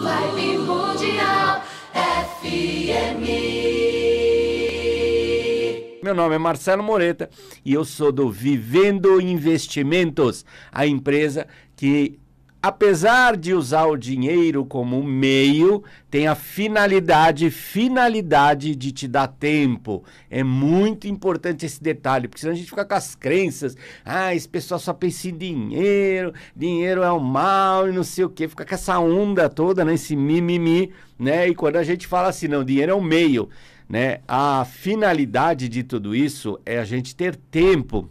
Live Mundial FM. Meu nome é Marcelo Moreta e eu sou do Vivendo Investimentos, a empresa que apesar de usar o dinheiro como meio, tem a finalidade, finalidade de te dar tempo. É muito importante esse detalhe, porque senão a gente fica com as crenças. Ah, esse pessoal só pensa em dinheiro, dinheiro é o mal e não sei o quê. Fica com essa onda toda, né? Esse mimimi, né? E quando a gente fala assim, não, dinheiro é o meio. Né? A finalidade de tudo isso é a gente ter tempo,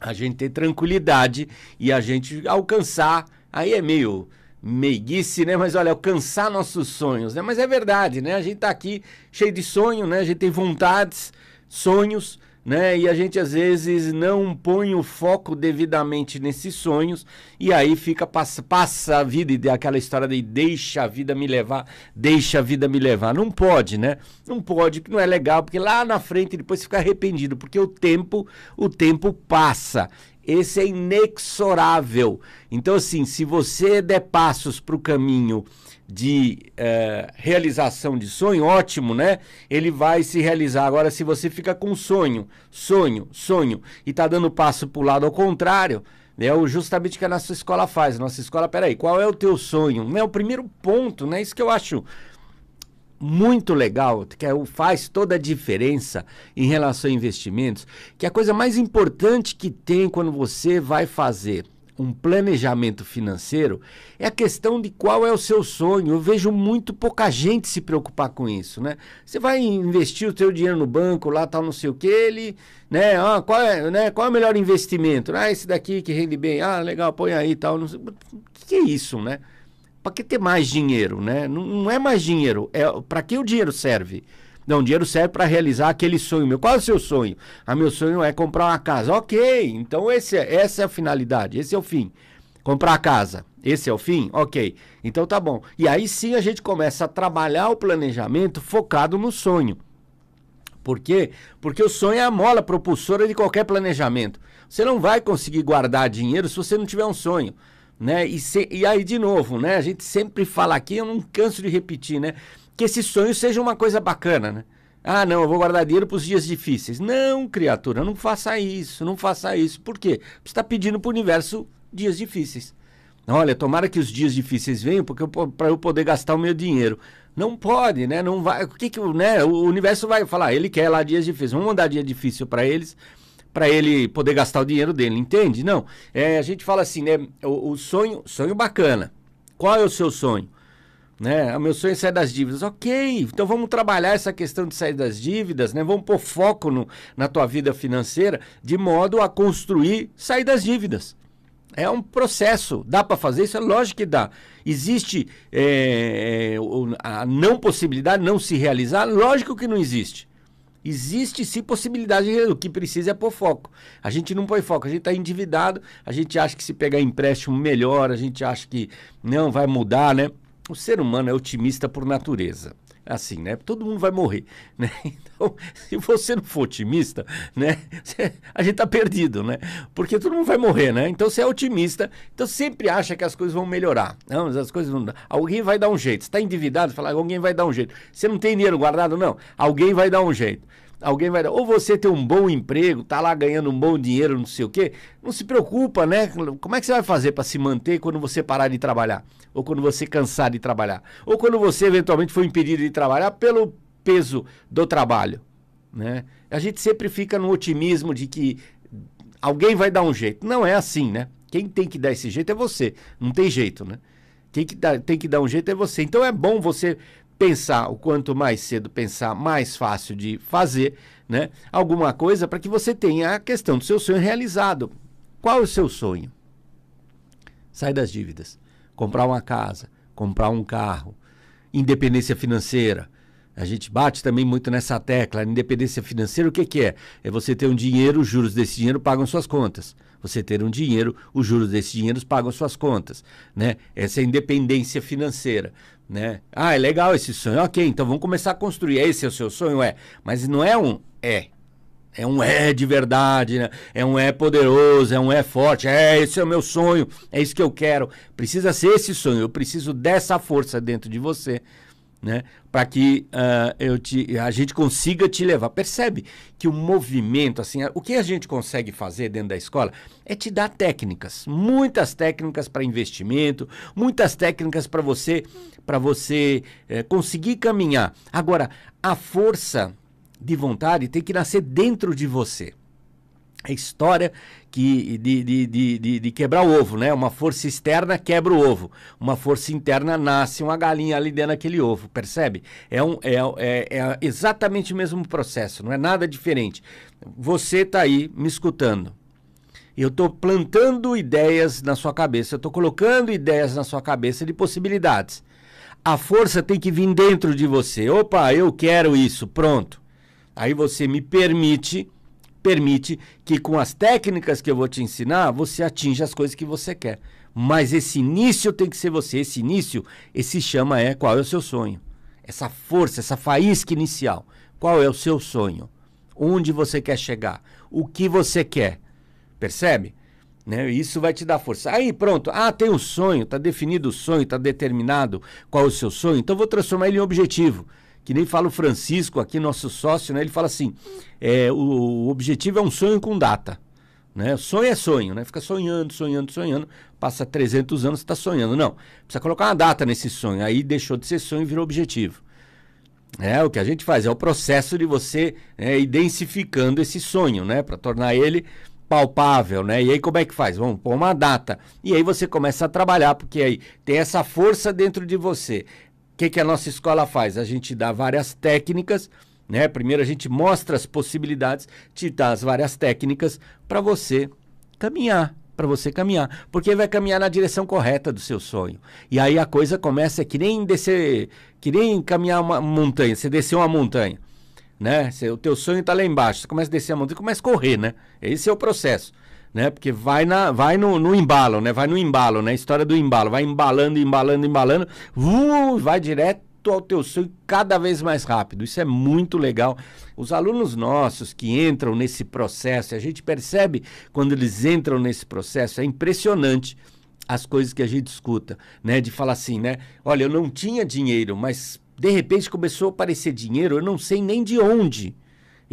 a gente ter tranquilidade e a gente alcançar Aí é meio meiguice, né? Mas olha, alcançar nossos sonhos, né? Mas é verdade, né? A gente tá aqui cheio de sonho, né? A gente tem vontades, sonhos, né? E a gente às vezes não põe o foco devidamente nesses sonhos e aí fica passa, passa a vida e aquela história de deixa a vida me levar, deixa a vida me levar. Não pode, né? Não pode, porque não é legal, porque lá na frente depois fica arrependido, porque o tempo, o tempo passa esse é inexorável. Então, assim, se você der passos para o caminho de eh, realização de sonho, ótimo, né? Ele vai se realizar. Agora, se você fica com sonho, sonho, sonho, e tá dando passo para o lado ao contrário, é o justamente que a nossa escola faz. Nossa escola, peraí, qual é o teu sonho? É o primeiro ponto, né? Isso que eu acho muito legal, que é faz toda a diferença em relação a investimentos, que é a coisa mais importante que tem quando você vai fazer um planejamento financeiro é a questão de qual é o seu sonho. Eu vejo muito pouca gente se preocupar com isso, né? Você vai investir o seu dinheiro no banco, lá tal, não sei o que, ele, né? Ah, qual é, né? Qual é o melhor investimento? Ah, esse daqui que rende bem. Ah, legal, põe aí, tal. Não sei. O que é isso, né? para que ter mais dinheiro, né? Não, não é mais dinheiro, é para que o dinheiro serve? Não, o dinheiro serve para realizar aquele sonho meu. Qual é o seu sonho? Ah, meu sonho é comprar uma casa. Ok, então esse, é, essa é a finalidade, esse é o fim. Comprar a casa, esse é o fim? Ok, então tá bom. E aí sim a gente começa a trabalhar o planejamento focado no sonho. Por quê? Porque o sonho é a mola propulsora de qualquer planejamento. Você não vai conseguir guardar dinheiro se você não tiver um sonho né? E, se, e aí, de novo, né? A gente sempre fala aqui, eu não canso de repetir, né? Que esse sonho seja uma coisa bacana, né? Ah, não, eu vou guardar dinheiro para os dias difíceis. Não, criatura, não faça isso, não faça isso. Por quê? Você está pedindo para o universo dias difíceis. Olha, tomara que os dias difíceis venham porque para eu poder gastar o meu dinheiro. Não pode, né? Não vai. O que que né? o universo vai falar? Ah, ele quer lá dias difíceis. Vamos mandar dia difícil para eles para ele poder gastar o dinheiro dele, entende? Não. É, a gente fala assim, né? O, o, sonho, sonho bacana. Qual é o seu sonho? Né? O meu sonho é sair das dívidas. Ok, então vamos trabalhar essa questão de sair das dívidas, né? Vamos pôr foco no, na tua vida financeira de modo a construir sair das dívidas. É um processo. Dá para fazer isso? É lógico que dá. Existe é, a não possibilidade, não se realizar? Lógico que não existe. Existe sim possibilidade de O que precisa é pôr foco. A gente não põe foco, a gente está endividado, a gente acha que se pegar empréstimo melhor, a gente acha que não vai mudar, né? O ser humano é otimista por natureza assim, né? Todo mundo vai morrer, né? Então, se você não for otimista, né? a gente tá perdido, né? Porque todo mundo vai morrer, né? Então, você é otimista, então sempre acha que as coisas vão melhorar. Não, as coisas não... Alguém vai dar um jeito. Você tá endividado, fala, alguém vai dar um jeito. Você não tem dinheiro guardado, não? Alguém vai dar um jeito alguém vai dar. Ou você tem um bom emprego, tá lá ganhando um bom dinheiro, não sei o quê. Não se preocupa, né? Como é que você vai fazer para se manter quando você parar de trabalhar? Ou quando você cansar de trabalhar? Ou quando você eventualmente for impedido de trabalhar pelo peso do trabalho, né? A gente sempre fica no otimismo de que alguém vai dar um jeito. Não é assim, né? Quem tem que dar esse jeito é você. Não tem jeito, né? Quem que dá, tem que dar um jeito é você. Então é bom você pensar, o quanto mais cedo pensar, mais fácil de fazer, né? Alguma coisa para que você tenha a questão do seu sonho realizado. Qual é o seu sonho? Sai das dívidas. Comprar uma casa, comprar um carro, independência financeira, a gente bate também muito nessa tecla. independência é financeira, o que, que é? É você ter um dinheiro, os juros desse dinheiro pagam suas contas. Você ter um dinheiro, os juros desse dinheiro pagam suas contas. Né? Essa é a independência financeira. Né? Ah, é legal esse sonho. Ok, então vamos começar a construir. Esse é o seu sonho? É. Mas não é um é. É um é de verdade, né? é um é poderoso, é um é forte, é esse é o meu sonho, é isso que eu quero. Precisa ser esse sonho, eu preciso dessa força dentro de você né? Para que uh, eu te, a gente consiga te levar. Percebe que o movimento, assim, o que a gente consegue fazer dentro da escola é te dar técnicas, muitas técnicas para investimento, muitas técnicas para você, para você é, conseguir caminhar. Agora, a força de vontade tem que nascer dentro de você a história que, de, de, de, de, quebrar o ovo, né? Uma força externa quebra o ovo, uma força interna nasce uma galinha ali dentro daquele ovo, percebe? É, um, é, é, é exatamente o mesmo processo, não é nada diferente. Você está aí me escutando. Eu estou plantando ideias na sua cabeça, eu estou colocando ideias na sua cabeça de possibilidades. A força tem que vir dentro de você. Opa, eu quero isso, pronto. Aí você me permite permite que com as técnicas que eu vou te ensinar, você atinja as coisas que você quer. Mas esse início tem que ser você. Esse início, esse chama é qual é o seu sonho. Essa força, essa faísca inicial. Qual é o seu sonho? Onde você quer chegar? O que você quer? Percebe? Né? Isso vai te dar força. Aí pronto, ah, tem um sonho, está definido o sonho, está determinado qual é o seu sonho, então vou transformar ele em objetivo que nem fala o Francisco aqui, nosso sócio, né? Ele fala assim: é, o, o, objetivo é um sonho com data. Né? Sonho é sonho, né? Fica sonhando, sonhando, sonhando. Passa 300 anos, está sonhando. Não, precisa colocar uma data nesse sonho. Aí deixou de ser sonho e virou objetivo. É, o que a gente faz é o processo de você é, esse sonho, né? Para tornar ele palpável, né? E aí como é que faz? Vamos pôr uma data. E aí você começa a trabalhar, porque aí tem essa força dentro de você que, que a nossa escola faz? A gente dá várias técnicas, né? Primeiro a gente mostra as possibilidades, te dá as várias técnicas para você caminhar, para você caminhar, porque vai caminhar na direção correta do seu sonho. E aí a coisa começa que nem descer, que nem caminhar uma montanha, você desceu uma montanha, né? Você, o teu sonho está lá embaixo, você começa a descer a montanha, começa a correr, né? Esse é o processo né? Porque vai, na, vai no, no, embalo, né? Vai no embalo, né? História do embalo. Vai embalando, embalando, embalando. Uh, vai direto ao teu sonho cada vez mais rápido. Isso é muito legal. Os alunos nossos que entram nesse processo, a gente percebe quando eles entram nesse processo, é impressionante as coisas que a gente escuta, né? De falar assim, né? Olha, eu não tinha dinheiro, mas de repente começou a aparecer dinheiro, eu não sei nem de onde.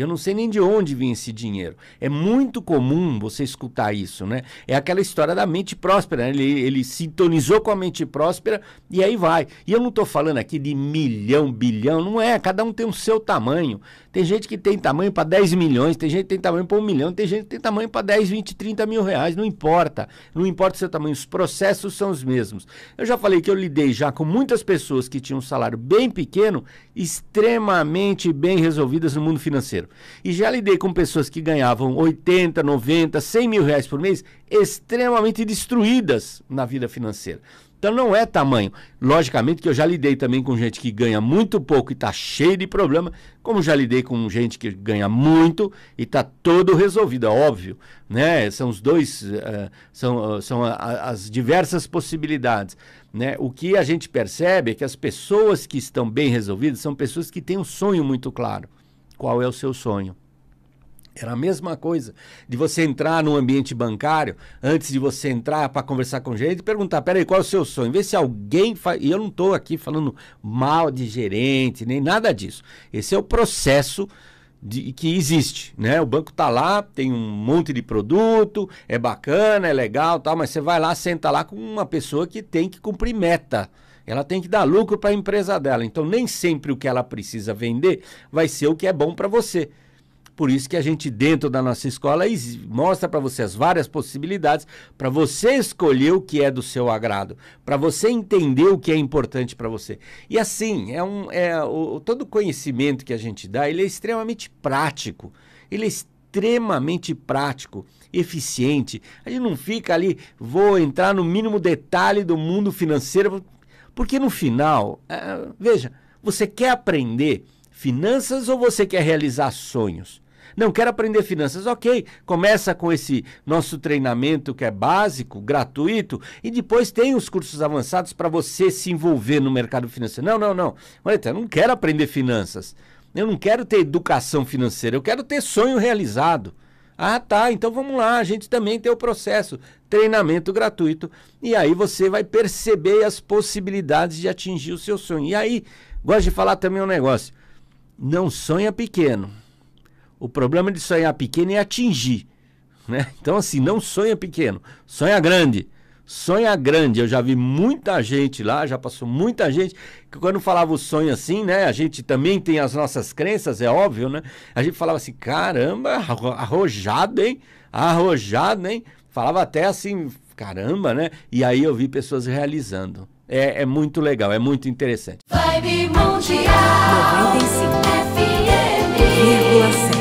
Eu não sei nem de onde vem esse dinheiro. É muito comum você escutar isso, né? É aquela história da mente próspera. Né? Ele, ele sintonizou com a mente próspera e aí vai. E eu não estou falando aqui de milhão, bilhão, não é. Cada um tem o seu tamanho. Tem gente que tem tamanho para 10 milhões, tem gente que tem tamanho para 1 milhão, tem gente que tem tamanho para 10, 20, 30 mil reais. Não importa. Não importa o seu tamanho. Os processos são os mesmos. Eu já falei que eu lidei já com muitas pessoas que tinham um salário bem pequeno, extremamente bem resolvidas no mundo financeiro. E já lidei com pessoas que ganhavam 80, 90, 100 mil reais por mês, extremamente destruídas na vida financeira. Então não é tamanho. Logicamente que eu já lidei também com gente que ganha muito pouco e está cheio de problema, como já lidei com gente que ganha muito e está todo resolvido, é óbvio. Né? São os dois, uh, são, uh, são a, a, as diversas possibilidades. Né? O que a gente percebe é que as pessoas que estão bem resolvidas são pessoas que têm um sonho muito claro qual é o seu sonho. Era a mesma coisa de você entrar num ambiente bancário, antes de você entrar para conversar com o gerente, perguntar: peraí, qual é o seu sonho? Vê se alguém faz. E eu não estou aqui falando mal de gerente, nem nada disso. Esse é o processo de, que existe, né? O banco está lá, tem um monte de produto, é bacana, é legal, tal, mas você vai lá, senta lá com uma pessoa que tem que cumprir meta. Ela tem que dar lucro para a empresa dela. Então, nem sempre o que ela precisa vender vai ser o que é bom para você. Por isso que a gente, dentro da nossa escola, mostra para você as várias possibilidades, para você escolher o que é do seu agrado, para você entender o que é importante para você. E assim, é um, é, o, todo conhecimento que a gente dá, ele é extremamente prático. Ele é extremamente prático, eficiente. A gente não fica ali, vou entrar no mínimo detalhe do mundo financeiro porque no final, é, veja, você quer aprender finanças ou você quer realizar sonhos? Não quero aprender finanças, ok. Começa com esse nosso treinamento que é básico, gratuito, e depois tem os cursos avançados para você se envolver no mercado financeiro. Não, não, não. Olha, eu não quero aprender finanças. Eu não quero ter educação financeira, eu quero ter sonho realizado. Ah, tá, então vamos lá, a gente também tem o processo, treinamento gratuito. E aí você vai perceber as possibilidades de atingir o seu sonho. E aí, gosto de falar também um negócio: não sonha pequeno. O problema de sonhar pequeno é atingir. Né? Então, assim, não sonha pequeno, sonha grande. Sonha grande, eu já vi muita gente lá, já passou muita gente, que quando falava o sonho assim, né? A gente também tem as nossas crenças, é óbvio, né? A gente falava assim, caramba, arrojado, hein? Arrojado, hein? Falava até assim, caramba, né? E aí eu vi pessoas realizando. É, é muito legal, é muito interessante. Vibe Mundial 95 FM